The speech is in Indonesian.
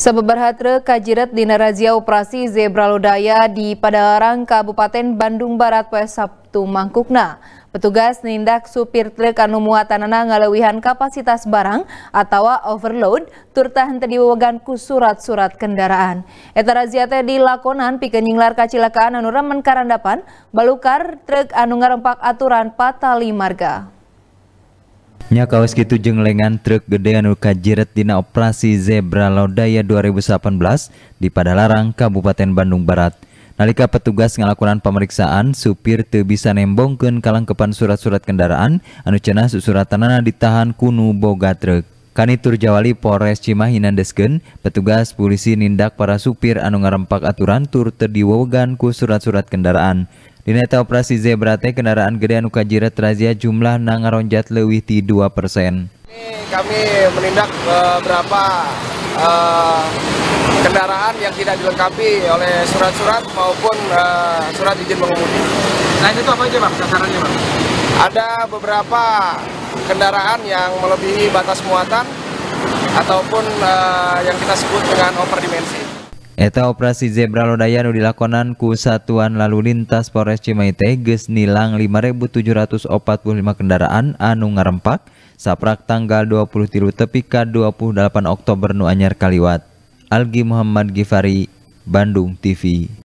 Sebeberhatra kajirat di razia operasi Zebra Lodaya di Padalarang, Kabupaten Bandung Barat, pada Sabtu Mangkukna. Petugas nindak supir truk anu muatanana ngalewihan kapasitas barang atau overload turta hente diwewegan ku surat-surat kendaraan. Eta razia teh dilakonan pikeun nyinglar kacilakaan anu remen karandapan balukar truk anu ngarempak aturan patali marga nya kaos gitu lengan truk gede anu kajiret dina operasi zebra lodaya 2018 di Padalarang Kabupaten Bandung Barat nalika petugas ngelakukan pemeriksaan supir teu bisa nembongkeun kalangkepan surat-surat kendaraan anu cenah susuratanana tanah ditahan kunu boga truk Kanitur Jawali Polres Cimahi nandesken, petugas polisi nindak para supir anu ngarempak aturan tur terdiwogan ku surat-surat kendaraan. Dineta operasi zebra teh kendaraan gede anu kajirat razia jumlah nang ngaronjat leuwih ti 2 persen. Kami menindak beberapa uh, e, kendaraan yang tidak dilengkapi oleh surat-surat maupun uh, surat izin mengemudi. Nah itu apa aja bang, sasarannya bang? Ada beberapa kendaraan yang melebihi batas muatan ataupun uh, yang kita sebut dengan overdimensi. Eta operasi zebra lodaya lodayanu dilakonan ku Satuan Lalu Lintas Polres Cimaite geus nilang 5.745 kendaraan anu ngarempak saprak tanggal 23 tepi ka 28 Oktober nu anyar kaliwat. Algi Muhammad Gifari, Bandung TV.